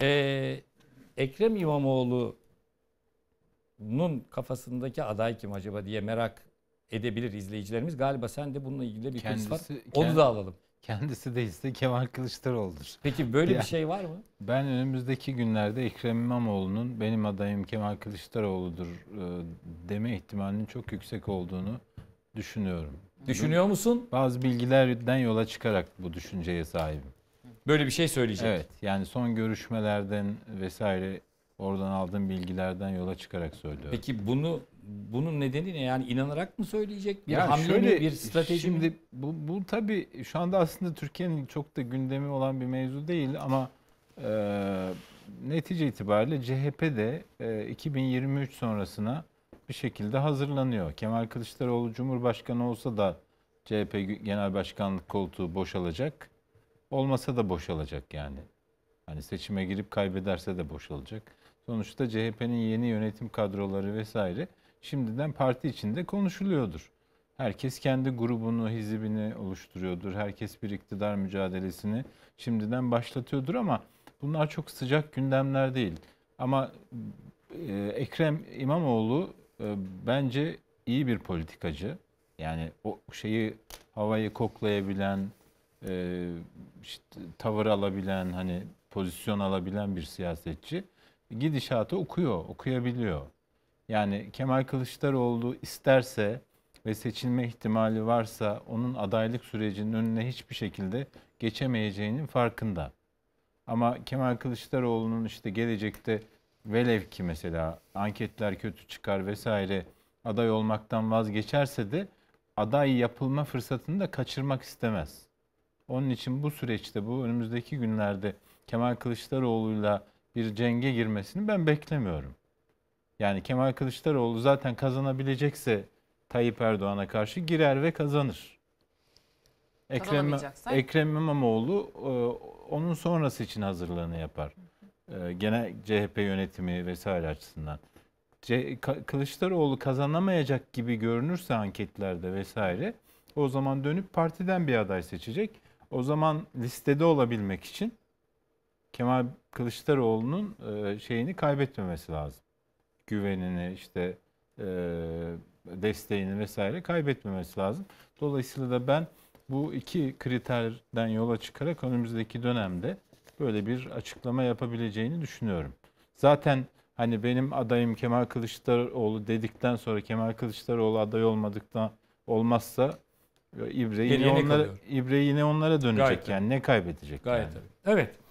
Ee, Ekrem İmamoğlu'nun kafasındaki aday kim acaba diye merak edebilir izleyicilerimiz. Galiba sen de bununla ilgili bir kendisi, var. Onu da alalım. Kendisi de değilse Kemal Kılıçdaroğlu'dur. Peki böyle yani, bir şey var mı? Ben önümüzdeki günlerde Ekrem İmamoğlu'nun benim adayım Kemal Kılıçdaroğlu'dur e, deme ihtimalinin çok yüksek olduğunu düşünüyorum. Düşünüyor musun? Bazı bilgilerden yola çıkarak bu düşünceye sahibim böyle bir şey söyleyecek. Evet yani son görüşmelerden vesaire oradan aldığım bilgilerden yola çıkarak söylüyorum. Peki bunu bunun nedeni ne? Yani inanarak mı söyleyecek? Bir yani hamle şöyle, mi, bir strateji şimdi mi? bu, bu tabii şu anda aslında Türkiye'nin çok da gündemi olan bir mevzu değil ama e, netice itibariyle CHP de e, 2023 sonrasına bir şekilde hazırlanıyor. Kemal Kılıçdaroğlu Cumhurbaşkanı olsa da CHP Genel Başkanlık koltuğu boşalacak olmasa da boşalacak yani. Hani seçime girip kaybederse de boşalacak. Sonuçta CHP'nin yeni yönetim kadroları vesaire şimdiden parti içinde konuşuluyordur. Herkes kendi grubunu, hizibini oluşturuyordur. Herkes bir iktidar mücadelesini şimdiden başlatıyordur ama bunlar çok sıcak gündemler değil. Ama e, Ekrem İmamoğlu e, bence iyi bir politikacı. Yani o şeyi havayı koklayabilen, e, işte, tavır alabilen hani pozisyon alabilen bir siyasetçi gidişatı okuyor, okuyabiliyor. Yani Kemal Kılıçdaroğlu isterse ve seçilme ihtimali varsa onun adaylık sürecinin önüne hiçbir şekilde geçemeyeceğinin farkında. Ama Kemal Kılıçdaroğlu'nun işte gelecekte velev ki mesela anketler kötü çıkar vesaire aday olmaktan vazgeçerse de aday yapılma fırsatını da kaçırmak istemez. Onun için bu süreçte bu önümüzdeki günlerde Kemal Kılıçdaroğlu'yla bir cenge girmesini ben beklemiyorum. Yani Kemal Kılıçdaroğlu zaten kazanabilecekse Tayyip Erdoğan'a karşı girer ve kazanır. Ekrem, Ekrem İmamoğlu e, onun sonrası için hazırlığını yapar. E, Genel CHP yönetimi vesaire açısından. Kılıçdaroğlu kazanamayacak gibi görünürse anketlerde vesaire o zaman dönüp partiden bir aday seçecek. O zaman listede olabilmek için Kemal Kılıçdaroğlu'nun e, şeyini kaybetmemesi lazım. Güvenini işte e, desteğini vesaire kaybetmemesi lazım. Dolayısıyla da ben bu iki kriterden yola çıkarak önümüzdeki dönemde böyle bir açıklama yapabileceğini düşünüyorum. Zaten hani benim adayım Kemal Kılıçdaroğlu dedikten sonra Kemal Kılıçdaroğlu aday olmadıktan olmazsa İbre yine, Geriye onlara, İbre yine onlara dönecek Gayet yani ne kaybedecek Gayet yani. tabii. Evet.